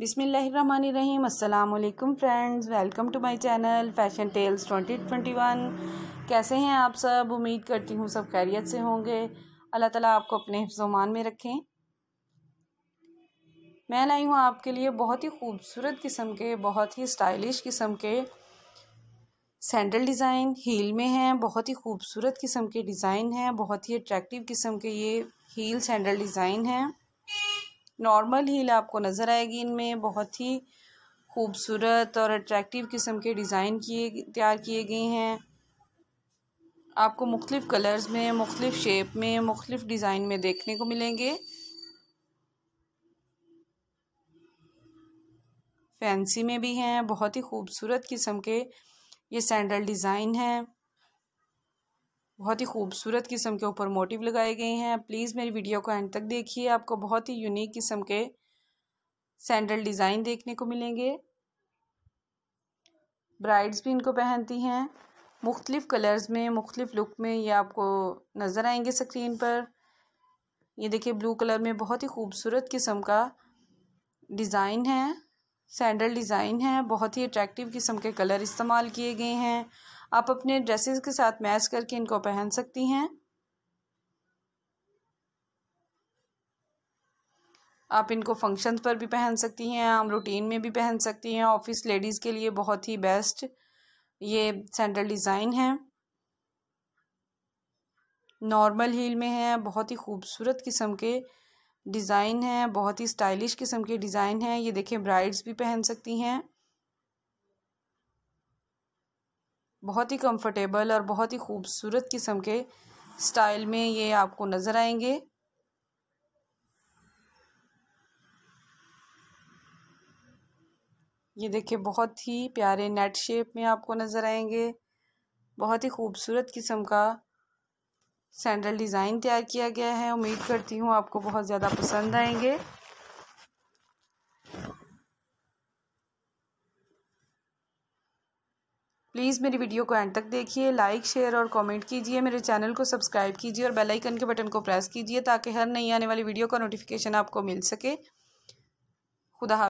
बिसमीम अल्लाम friends welcome to my channel fashion tales 2021 कैसे हैं आप सब उम्मीद करती हूँ सब खैरियत से होंगे अल्लाह ताला आपको अपने हिफ्जमान में रखें मैं लाई हूँ आपके लिए बहुत ही खूबसूरत किस्म के बहुत ही स्टाइलिश किस्म के सैंडल डिज़ाइन हील में हैं बहुत ही खूबसूरत किस्म के डिज़ाइन हैं बहुत ही अट्रैक्टिव किस्म के ये हील सैंडल डिज़ाइन हैं नॉर्मल हील आपको नज़र आएगी इनमें बहुत ही खूबसूरत और अट्रैक्टिव किस्म के डिज़ाइन किए तैयार किए गए हैं आपको मुख्तलिफ़ कलर्स में मुख्तलिफ़ शेप में मुख्तलिफ़ डिज़ाइन में देखने को मिलेंगे फैंसी में भी हैं बहुत ही खूबसूरत किस्म के ये सैंडल डिज़ाइन हैं बहुत ही खूबसूरत किस्म के ऊपर मोटिव लगाए गए हैं प्लीज़ मेरी वीडियो को एंड तक देखिए आपको बहुत ही यूनिक किस्म के सैंडल डिज़ाइन देखने को मिलेंगे ब्राइड्स भी इनको पहनती हैं मुख्तलिफ़ कलर्स में मुख्तलिफ़ लुक में ये आपको नज़र आएंगे स्क्रीन पर ये देखिए ब्लू कलर में बहुत ही खूबसूरत किस्म का डिज़ाइन है सैंडल डिज़ाइन है बहुत ही अट्रैक्टिव किस्म के कलर इस्तेमाल किए गए हैं आप अपने ड्रेसेस के साथ मैच करके इनको पहन सकती हैं आप इनको फंक्शंस पर भी पहन सकती हैं आम रूटीन में भी पहन सकती हैं ऑफिस लेडीज़ के लिए बहुत ही बेस्ट ये सैंडल डिज़ाइन है नॉर्मल हील में है बहुत ही खूबसूरत किस्म के डिज़ाइन हैं बहुत ही स्टाइलिश किस्म के डिज़ाइन हैं ये देखें ब्राइड्स भी पहन सकती हैं बहुत ही कंफर्टेबल और बहुत ही खूबसूरत किस्म के स्टाइल में ये आपको नज़र आएंगे ये देखिए बहुत ही प्यारे नेट शेप में आपको नज़र आएंगे बहुत ही खूबसूरत किस्म का सैंडल डिज़ाइन तैयार किया गया है उम्मीद करती हूँ आपको बहुत ज़्यादा पसंद आएंगे प्लीज़ मेरी वीडियो को एंड तक देखिए लाइक शेयर और कमेंट कीजिए मेरे चैनल को सब्सक्राइब कीजिए और बेल आइकन के बटन को प्रेस कीजिए ताकि हर नई आने वाली वीडियो का नोटिफिकेशन आपको मिल सके खुदा